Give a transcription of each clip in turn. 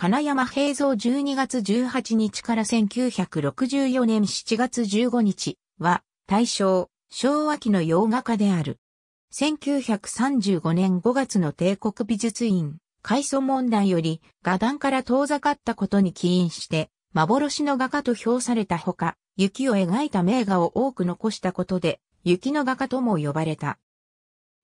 金山平蔵12月18日から1964年7月15日は、大正、昭和期の洋画家である。1935年5月の帝国美術院、改組問題より画壇から遠ざかったことに起因して、幻の画家と評されたほか、雪を描いた名画を多く残したことで、雪の画家とも呼ばれた。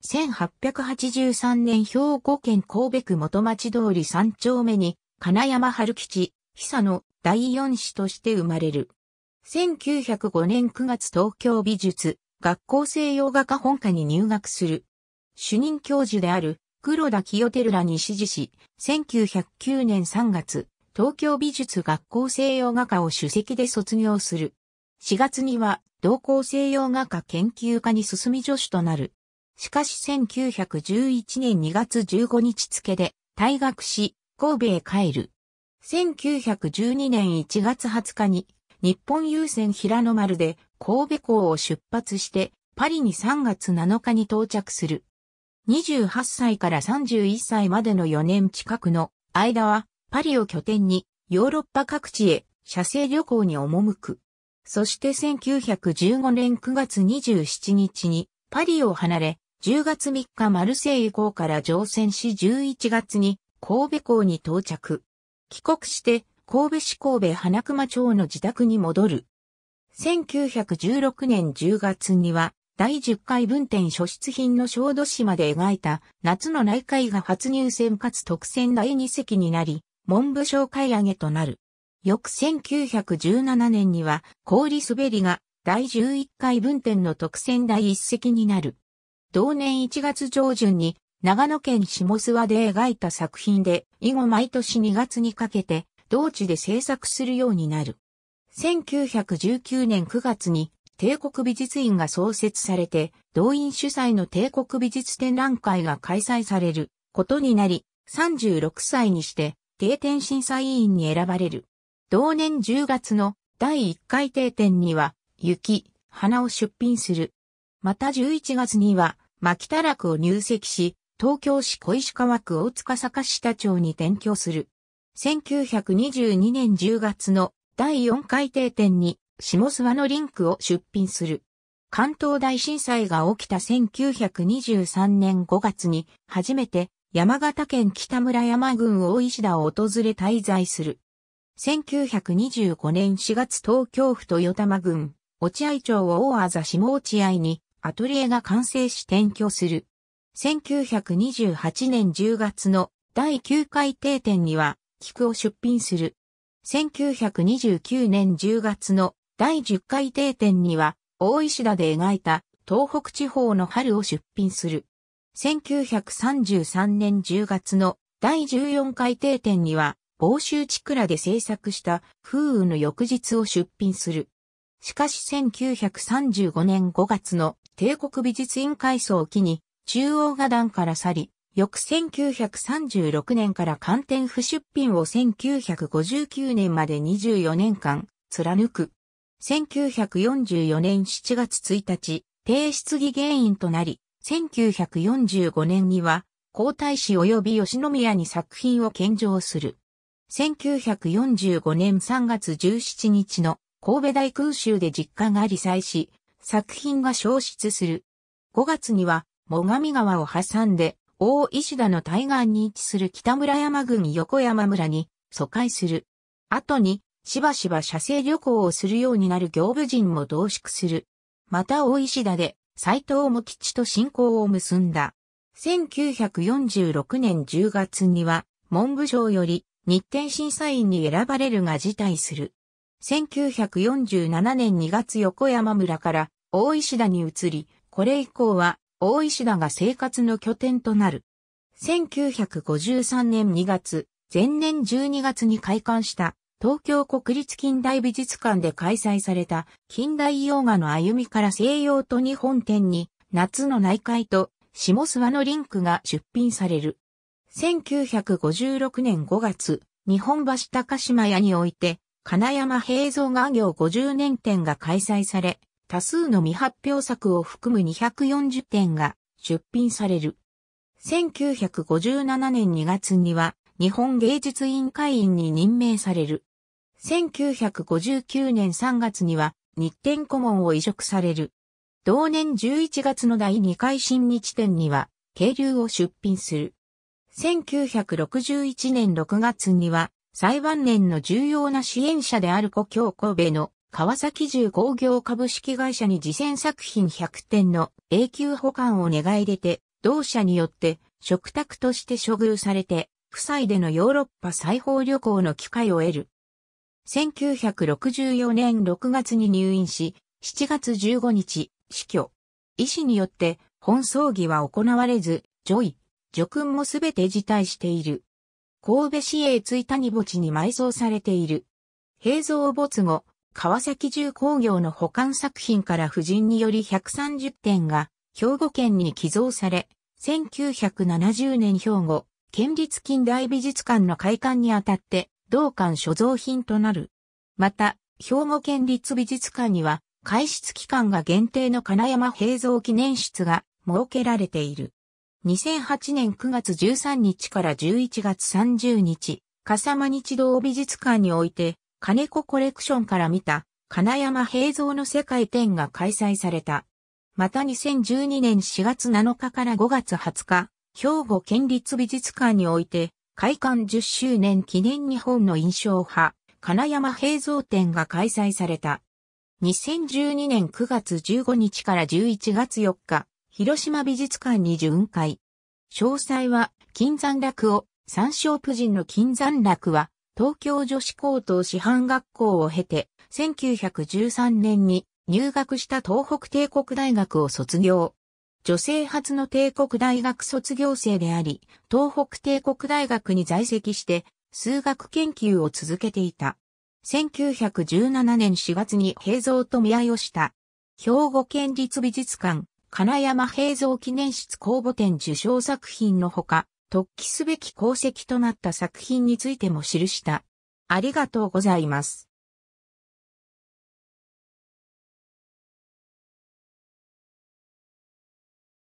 1883年兵庫県神戸区元町通り3丁目に金山春吉、久野、第四子として生まれる。1905年9月東京美術学校西洋画科本科に入学する。主任教授である黒田清照らに指示し、1909年3月、東京美術学校西洋画科を主席で卒業する。4月には同校西洋画科研究科に進み助手となる。しかし1911年2月15日付で退学し、神戸へ帰る。1912年1月20日に、日本郵船平野丸で神戸港を出発して、パリに3月7日に到着する。28歳から31歳までの4年近くの間は、パリを拠点にヨーロッパ各地へ車生旅行に赴く。そして1915年9月27日にパリを離れ、10月3日マルセイ港から乗船し11月に神戸港に到着。帰国して、神戸市神戸花熊町の自宅に戻る。1916年10月には、第10回文店所出品の小豆島で描いた夏の内海が初入選かつ特選第2席になり、文部省買い上げとなる。翌1917年には氷滑りが第11回文店の特選第1席になる。同年1月上旬に長野県下諏訪で描いた作品で、以後毎年2月にかけて、同地で制作するようになる。1919年9月に帝国美術院が創設されて、動員主催の帝国美術展覧会が開催されることになり、36歳にして定点審査委員に選ばれる。同年10月の第1回定点には、雪、花を出品する。また11月には、牧田楽を入籍し、東京市小石川区大塚坂下町に転居する。1922年10月の第4回定点に下諏訪のリンクを出品する。関東大震災が起きた1923年5月に初めて山形県北村山郡大石田を訪れ滞在する。1925年4月東京府豊玉郡落合町を大あざ下落合にアトリエが完成し転居する。1928年10月の第9回定点には、菊を出品する。1929年10月の第10回定点には、大石田で描いた東北地方の春を出品する。1933年10月の第14回定点には、房州地倉で制作した風雨の翌日を出品する。しかし1935年5月の帝国美術院改装を期に中央画壇から去り、翌1936年から寒天不出品を1959年まで24年間貫く。1944年7月1日、低質疑原因となり、1945年には皇太子及び吉宮に作品を献上する。1945年3月17日の神戸大空襲で実家が理災し、作品が消失する。5月には最上川を挟んで、大石田の対岸に位置する北村山郡横山村に疎開する。後に、しばしば写生旅行をするようになる行部人も同宿する。また大石田で、斎藤茂吉と信仰を結んだ。1946年10月には、文部省より日展審査員に選ばれるが辞退する。1947年2月横山村から大石田に移り、これ以降は大石田が生活の拠点となる。1953年2月、前年12月に開館した東京国立近代美術館で開催された近代洋画の歩みから西洋と日本展に夏の内海と下諏訪のリンクが出品される。1956年5月、日本橋高島屋において、金山平蔵画業50年展が開催され、多数の未発表作を含む240点が出品される。1957年2月には日本芸術委員会員に任命される。1959年3月には日展顧問を移植される。同年11月の第2回新日展には、渓流を出品する。1961年6月には、裁判年の重要な支援者である故郷神戸の川崎重工業株式会社に事前作品100点の永久保管を願い出て、同社によって食卓として処遇されて、夫妻でのヨーロッパ裁縫旅行の機会を得る。1964年6月に入院し、7月15日、死去。医師によって本葬儀は行われず、ジョイ、叙勲もすべて辞退している。神戸市営津谷墓地に埋葬されている。平蔵没後、川崎重工業の保管作品から夫人により130点が兵庫県に寄贈され、1970年兵庫県立近代美術館の開館にあたって同館所蔵品となる。また、兵庫県立美術館には開出期間が限定の金山平蔵記念室が設けられている。2008年9月13日から11月30日、笠間日動美術館において、金子コレクションから見た、金山平蔵の世界展が開催された。また2012年4月7日から5月20日、兵庫県立美術館において、開館10周年記念日本の印象派、金山平蔵展が開催された。2012年9月15日から11月4日、広島美術館に巡回。詳細は、金山落を、三章夫人の金山落は、東京女子高等師範学校を経て、1913年に入学した東北帝国大学を卒業。女性初の帝国大学卒業生であり、東北帝国大学に在籍して数学研究を続けていた。1917年4月に平蔵と見合いをした。兵庫県立美術館、金山平蔵記念室公募展受賞作品のほか、突起すべき功績となった作品についても記した。ありがとうございます。